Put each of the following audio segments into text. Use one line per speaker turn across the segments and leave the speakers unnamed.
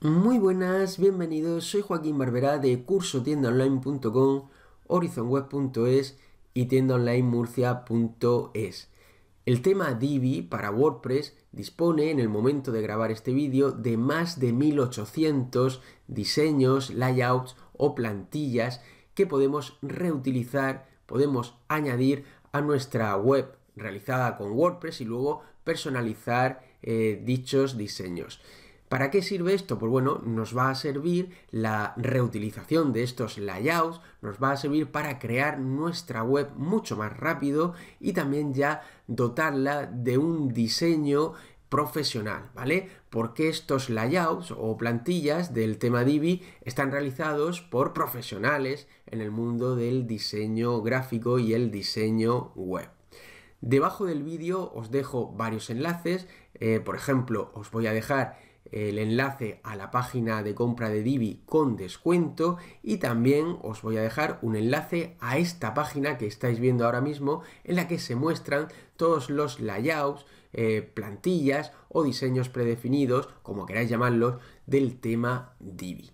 Muy buenas, bienvenidos. Soy Joaquín Barberá de cursotiendaonline.com, horizonweb.es y tiendaonlinemurcia.es. El tema Divi para WordPress dispone en el momento de grabar este vídeo de más de 1800 diseños, layouts o plantillas que podemos reutilizar, podemos añadir a nuestra web realizada con WordPress y luego personalizar eh, dichos diseños. ¿Para qué sirve esto? Pues bueno, nos va a servir la reutilización de estos layouts, nos va a servir para crear nuestra web mucho más rápido y también ya dotarla de un diseño profesional, ¿vale? Porque estos layouts o plantillas del tema Divi están realizados por profesionales en el mundo del diseño gráfico y el diseño web. Debajo del vídeo os dejo varios enlaces, eh, por ejemplo, os voy a dejar el enlace a la página de compra de Divi con descuento y también os voy a dejar un enlace a esta página que estáis viendo ahora mismo en la que se muestran todos los layouts, eh, plantillas o diseños predefinidos, como queráis llamarlos, del tema Divi.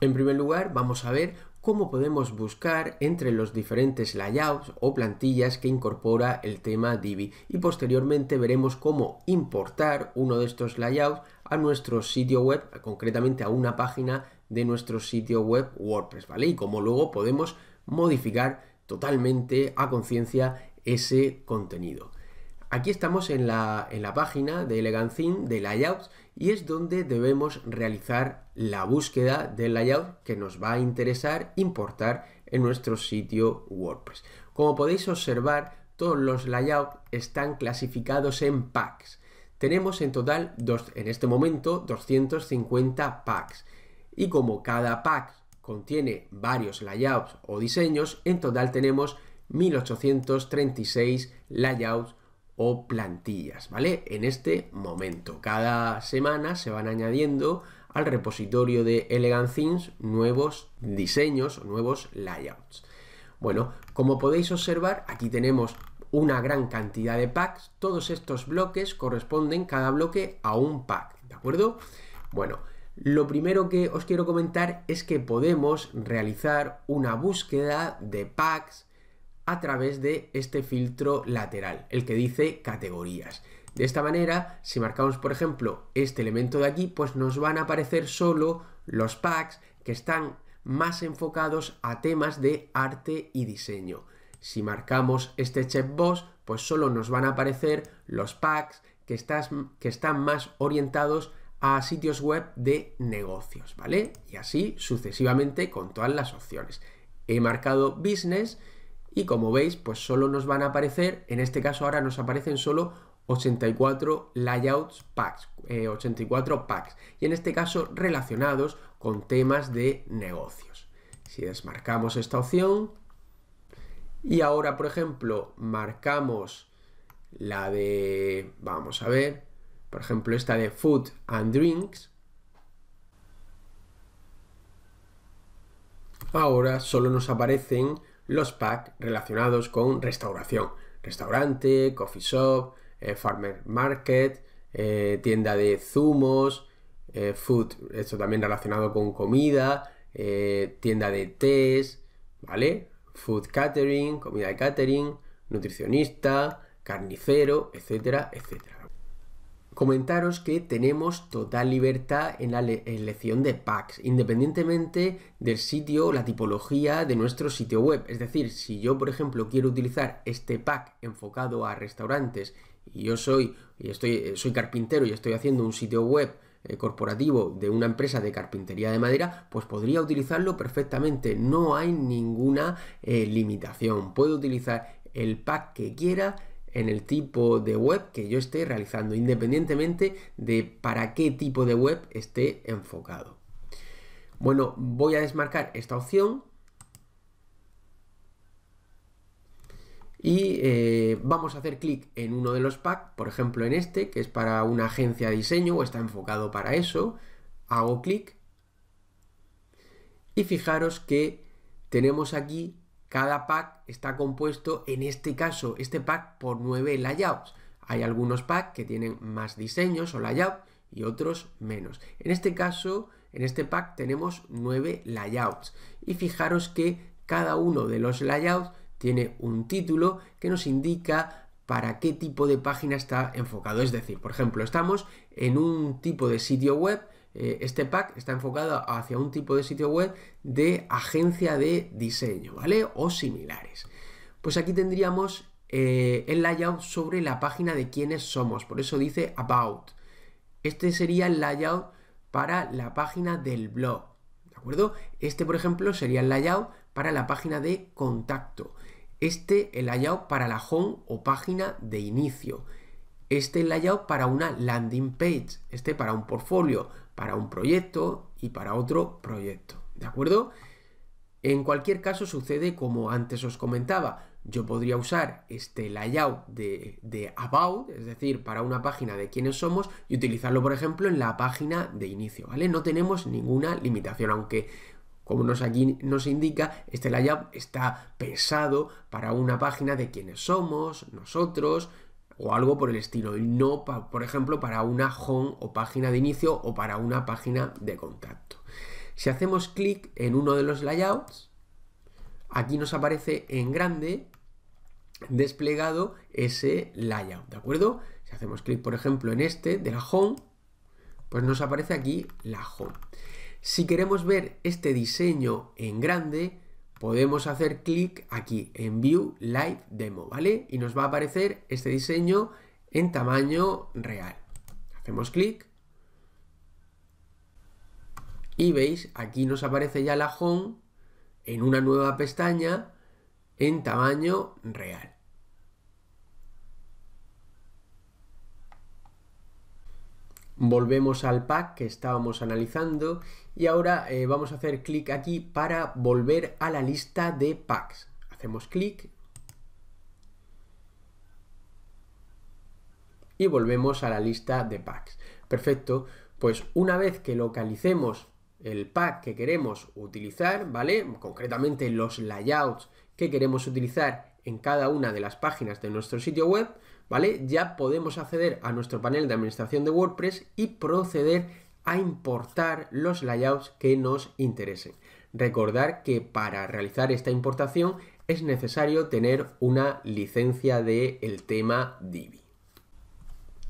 En primer lugar vamos a ver cómo podemos buscar entre los diferentes layouts o plantillas que incorpora el tema Divi y posteriormente veremos cómo importar uno de estos layouts a nuestro sitio web, concretamente a una página de nuestro sitio web WordPress, ¿vale? Y como luego podemos modificar totalmente a conciencia ese contenido. Aquí estamos en la, página de Elegancin de Layouts y es donde debemos realizar la búsqueda del layout que nos va a interesar importar en nuestro sitio WordPress. Como podéis observar, todos los layouts están clasificados en packs. Tenemos en total dos, en este momento 250 packs y como cada pack contiene varios layouts o diseños, en total tenemos 1836 layouts o plantillas, ¿vale? En este momento. Cada semana se van añadiendo al repositorio de Elegant Things nuevos diseños nuevos layouts. Bueno, como podéis observar, aquí tenemos una gran cantidad de packs. Todos estos bloques corresponden cada bloque a un pack, ¿de acuerdo? Bueno, lo primero que os quiero comentar es que podemos realizar una búsqueda de packs a través de este filtro lateral, el que dice categorías. De esta manera, si marcamos por ejemplo este elemento de aquí, pues nos van a aparecer solo los packs que están más enfocados a temas de arte y diseño. Si marcamos este checkbox, pues solo nos van a aparecer los packs que, están más orientados a sitios web de negocios, ¿vale? Y así sucesivamente con todas las opciones. He marcado business y como veis, pues solo nos van a aparecer, en este caso ahora nos aparecen solo 84 layouts packs, 84 eh, packs, y en este caso relacionados con temas de negocios. Si desmarcamos esta opción, y ahora, por ejemplo, marcamos la de, vamos a ver, por ejemplo, esta de Food and Drinks. Ahora solo nos aparecen los packs relacionados con restauración. Restaurante, coffee shop, eh, farmer market, eh, tienda de zumos, eh, food, esto también relacionado con comida, tienda de tés, ¿vale? food catering, comida de catering, nutricionista, carnicero, etcétera, etcétera. Comentaros que tenemos total libertad en la elección de packs, independientemente del sitio o la tipología de nuestro sitio web. Es decir, si yo, por ejemplo, quiero utilizar este pack enfocado a restaurantes y yo soy, y estoy, soy carpintero y estoy haciendo un sitio web eh, corporativo de una empresa de carpintería de madera, pues podría utilizarlo perfectamente. No hay ninguna eh, limitación. puede utilizar el pack que quiera en el tipo de web que yo esté realizando, independientemente de para qué tipo de web esté enfocado. Bueno, voy a desmarcar esta opción y eh, vamos a hacer clic en uno de los packs, por ejemplo en este, que es para una agencia de diseño o está enfocado para eso. Hago clic y fijaros que tenemos aquí cada pack está compuesto, en este caso, este pack por 9 layouts. Hay algunos packs que tienen más diseños o layouts y otros menos. En este caso, en este pack tenemos nueve layouts y fijaros que cada uno de los layouts tiene un título que nos indica para qué tipo de página está enfocado. Es decir, por ejemplo, estamos en un tipo de sitio web, eh, este pack está enfocado hacia un tipo de sitio web de agencia de diseño, ¿vale? O similares. Pues aquí tendríamos eh, el layout sobre la página de quiénes somos, por eso dice About. Este sería el layout para la página del blog, ¿de acuerdo? Este, por ejemplo, sería el layout para la página de contacto. Este el layout para la home o página de inicio. Este el layout para una landing page. Este para un portfolio, para un proyecto y para otro proyecto. ¿De acuerdo? En cualquier caso sucede como antes os comentaba. Yo podría usar este layout de, About, es decir, para una página de quiénes somos y utilizarlo, por ejemplo, en la página de inicio, ¿vale? No tenemos ninguna limitación, aunque como nos, aquí nos indica, este layout está pensado para una página de quiénes somos, nosotros o algo por el estilo, y no, por ejemplo, para una home o página de inicio o para una página de contacto. Si hacemos clic en uno de los layouts, aquí nos aparece en grande desplegado ese layout, ¿de acuerdo? Si hacemos clic, por ejemplo, en este de la home, pues nos aparece aquí la home. Si queremos ver este diseño en grande, podemos hacer clic aquí en View Live Demo, ¿vale? Y nos va a aparecer este diseño en tamaño real. Hacemos clic y veis, aquí nos aparece ya la home en una nueva pestaña en tamaño real. volvemos al pack que estábamos analizando y ahora eh, vamos a hacer clic aquí para volver a la lista de packs. Hacemos clic y volvemos a la lista de packs. Perfecto, pues una vez que localicemos el pack que queremos utilizar, ¿vale? Concretamente los layouts que queremos utilizar en cada una de las páginas de nuestro sitio web, ¿vale? Ya podemos acceder a nuestro panel de administración de WordPress y proceder a importar los layouts que nos interesen. Recordar que para realizar esta importación es necesario tener una licencia del el tema Divi.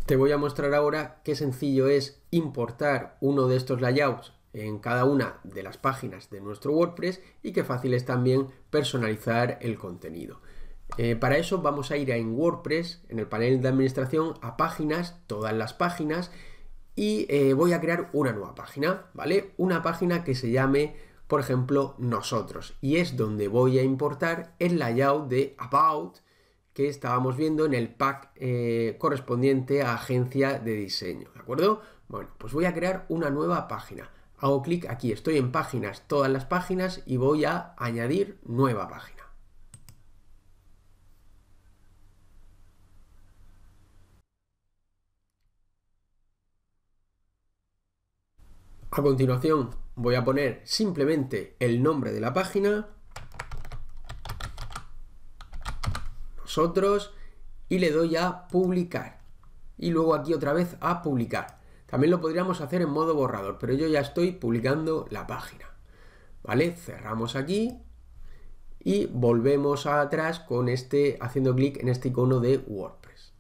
Te voy a mostrar ahora qué sencillo es importar uno de estos layouts en cada una de las páginas de nuestro WordPress y qué fácil es también personalizar el contenido. Eh, para eso vamos a ir a en WordPress, en el panel de administración, a páginas, todas las páginas, y eh, voy a crear una nueva página, ¿vale? Una página que se llame, por ejemplo, nosotros. Y es donde voy a importar el layout de About que estábamos viendo en el pack eh, correspondiente a agencia de diseño, ¿de acuerdo? Bueno, pues voy a crear una nueva página. Hago clic aquí, estoy en páginas, todas las páginas, y voy a añadir nueva página. A continuación voy a poner simplemente el nombre de la página, nosotros, y le doy a publicar. Y luego aquí otra vez a publicar. También lo podríamos hacer en modo borrador, pero yo ya estoy publicando la página. ¿Vale? Cerramos aquí y volvemos atrás con este, haciendo clic en este icono de WordPress.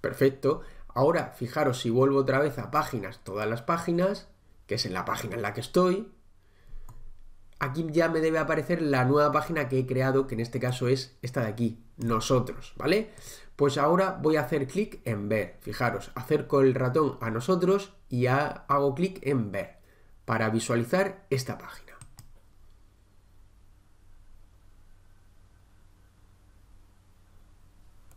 Perfecto. Ahora, fijaros, si vuelvo otra vez a páginas, todas las páginas, que es en la página en la que estoy, aquí ya me debe aparecer la nueva página que he creado, que en este caso es esta de aquí, nosotros, ¿vale? Pues ahora voy a hacer clic en ver. Fijaros, acerco el ratón a nosotros y hago clic en ver para visualizar esta página.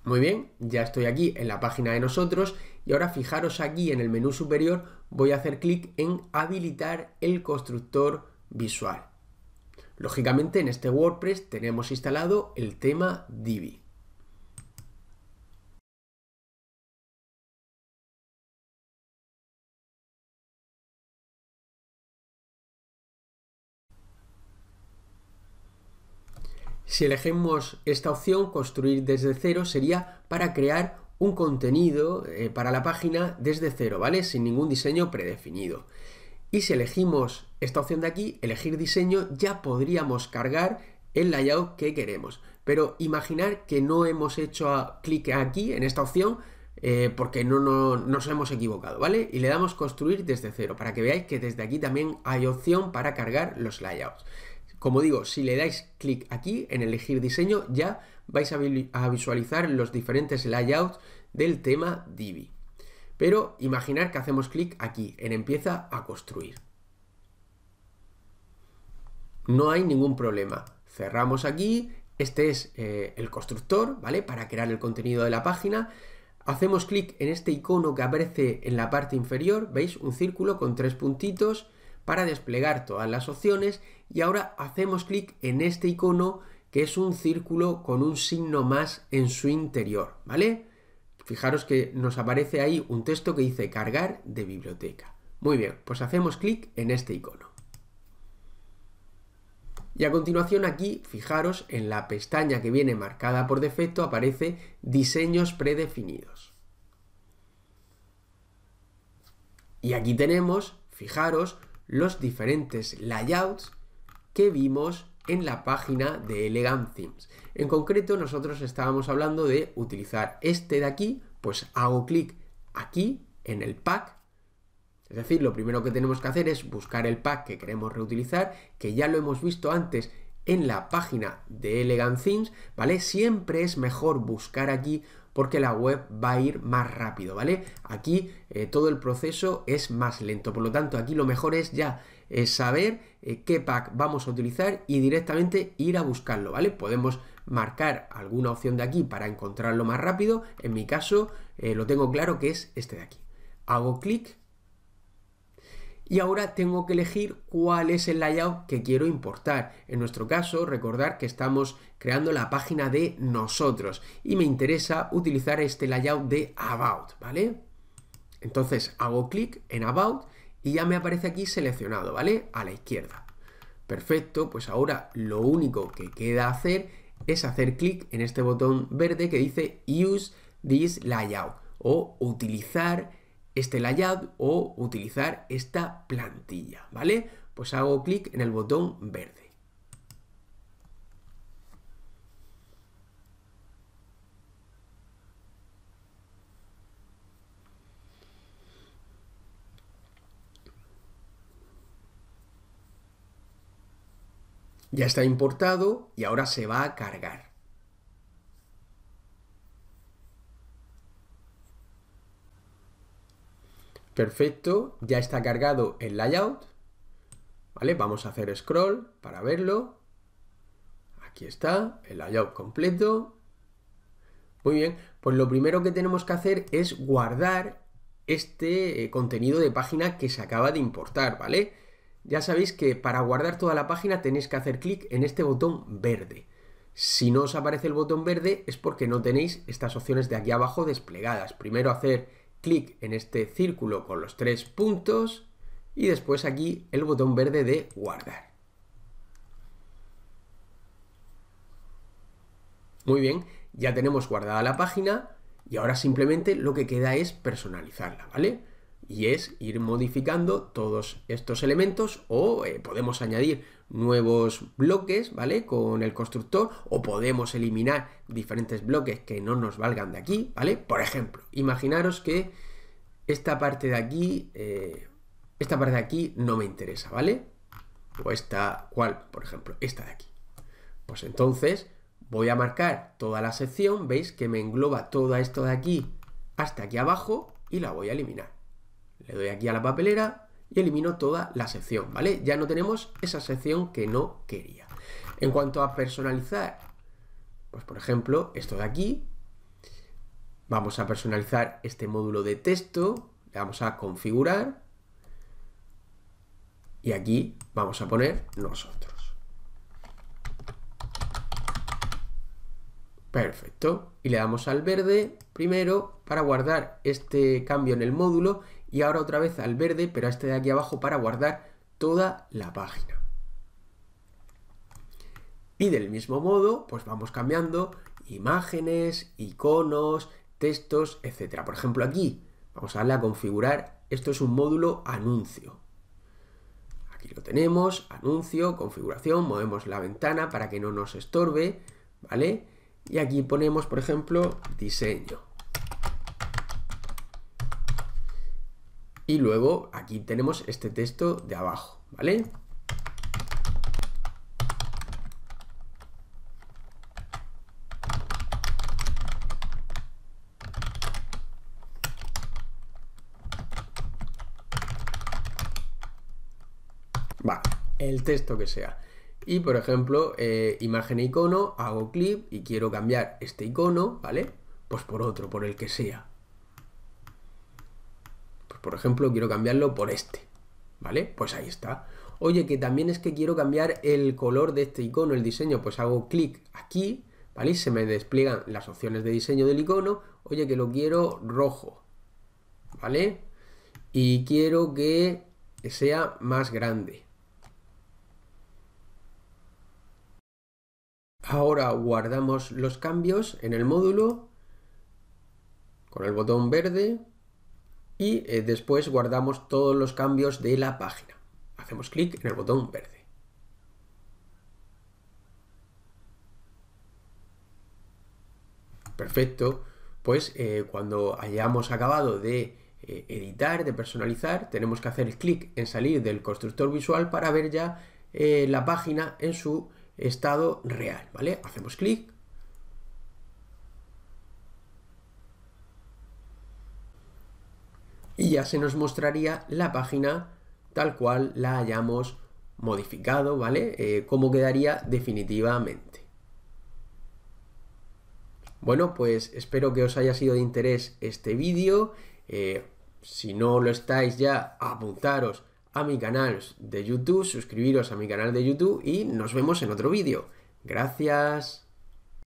Muy bien, ya estoy aquí en la página de nosotros y ahora fijaros aquí en el menú superior voy a hacer clic en habilitar el constructor visual. Lógicamente en este WordPress tenemos instalado el tema Divi. Si elegimos esta opción, construir desde cero sería para crear un contenido eh, para la página desde cero, ¿vale? Sin ningún diseño predefinido. Y si elegimos esta opción de aquí, elegir diseño, ya podríamos cargar el layout que queremos. Pero imaginar que no hemos hecho clic aquí en esta opción eh, porque no, no, nos hemos equivocado, ¿vale? Y le damos construir desde cero para que veáis que desde aquí también hay opción para cargar los layouts. Como digo, si le dais clic aquí en elegir diseño, ya vais a, visualizar los diferentes layouts del tema Divi. Pero imaginar que hacemos clic aquí, en empieza a construir. No hay ningún problema. Cerramos aquí, este es eh, el constructor, ¿vale? Para crear el contenido de la página. Hacemos clic en este icono que aparece en la parte inferior, ¿veis? Un círculo con tres puntitos para desplegar todas las opciones y ahora hacemos clic en este icono que es un círculo con un signo más en su interior, ¿vale? Fijaros que nos aparece ahí un texto que dice cargar de biblioteca. Muy bien, pues hacemos clic en este icono. Y a continuación aquí, fijaros, en la pestaña que viene marcada por defecto aparece diseños predefinidos. Y aquí tenemos, fijaros, los diferentes layouts que vimos en la página de Elegant Themes. En concreto, nosotros estábamos hablando de utilizar este de aquí, pues hago clic aquí en el pack. Es decir, lo primero que tenemos que hacer es buscar el pack que queremos reutilizar, que ya lo hemos visto antes en la página de Elegant Themes, ¿vale? Siempre es mejor buscar aquí porque la web va a ir más rápido, ¿vale? Aquí eh, todo el proceso es más lento, por lo tanto aquí lo mejor es ya eh, saber eh, qué pack vamos a utilizar y directamente ir a buscarlo, ¿vale? Podemos marcar alguna opción de aquí para encontrarlo más rápido, en mi caso lo tengo claro que es este de aquí. Hago clic y ahora tengo que elegir cuál es el layout que quiero importar. En nuestro caso, recordar que estamos creando la página de nosotros y me interesa utilizar este layout de About, ¿vale? Entonces hago clic en About y ya me aparece aquí seleccionado, ¿vale? A la izquierda. Perfecto, pues ahora lo único que queda hacer es hacer clic en este botón verde que dice Use this layout o utilizar este layout o utilizar esta plantilla, ¿vale? Pues hago clic en el botón verde. Ya está importado y ahora se va a cargar. Perfecto, ya está cargado el layout. ¿Vale? Vamos a hacer scroll para verlo. Aquí está, el layout completo. Muy bien, pues lo primero que tenemos que hacer es guardar este eh, contenido de página que se acaba de importar, ¿vale? Ya sabéis que para guardar toda la página tenéis que hacer clic en este botón verde. Si no os aparece el botón verde es porque no tenéis estas opciones de aquí abajo desplegadas. Primero hacer clic en este círculo con los tres puntos y después aquí el botón verde de guardar. Muy bien, ya tenemos guardada la página y ahora simplemente lo que queda es personalizarla, ¿vale? Y es ir modificando todos estos elementos o eh, podemos añadir nuevos bloques, ¿vale? Con el constructor o podemos eliminar diferentes bloques que no nos valgan de aquí, ¿vale? Por ejemplo, imaginaros que esta parte de aquí, eh, esta parte de aquí no me interesa, ¿vale? O esta, ¿cuál? Por ejemplo, esta de aquí. Pues entonces voy a marcar toda la sección, veis que me engloba todo esto de aquí hasta aquí abajo y la voy a eliminar. Le doy aquí a la papelera, y elimino toda la sección, ¿vale? Ya no tenemos esa sección que no quería. En cuanto a personalizar, pues por ejemplo, esto de aquí, vamos a personalizar este módulo de texto, le vamos a configurar y aquí vamos a poner nosotros. Perfecto. Y le damos al verde primero para guardar este cambio en el módulo y ahora otra vez al verde, pero a este de aquí abajo para guardar toda la página. Y del mismo modo, pues vamos cambiando imágenes, iconos, textos, etc. Por ejemplo, aquí vamos a darle a configurar, esto es un módulo anuncio. Aquí lo tenemos, anuncio, configuración, movemos la ventana para que no nos estorbe, ¿vale? Y aquí ponemos, por ejemplo, diseño. Y luego aquí tenemos este texto de abajo, ¿vale? Va, el texto que sea. Y por ejemplo, eh, imagen e icono, hago clic y quiero cambiar este icono, ¿vale? Pues por otro, por el que sea, por ejemplo, quiero cambiarlo por este. ¿Vale? Pues ahí está. Oye, que también es que quiero cambiar el color de este icono, el diseño. Pues hago clic aquí, ¿vale? Y se me despliegan las opciones de diseño del icono. Oye, que lo quiero rojo. ¿Vale? Y quiero que sea más grande. Ahora guardamos los cambios en el módulo con el botón verde y eh, después guardamos todos los cambios de la página. Hacemos clic en el botón verde. Perfecto, pues eh, cuando hayamos acabado de eh, editar, de personalizar, tenemos que hacer clic en salir del constructor visual para ver ya la página en su estado real, ¿vale? Hacemos clic y ya se nos mostraría la página tal cual la hayamos modificado, ¿vale? Eh, ¿Cómo quedaría definitivamente? Bueno, pues espero que os haya sido de interés este vídeo. Eh, si no lo estáis ya, apuntaros a mi canal de YouTube, suscribiros a mi canal de YouTube y nos vemos en otro vídeo. Gracias.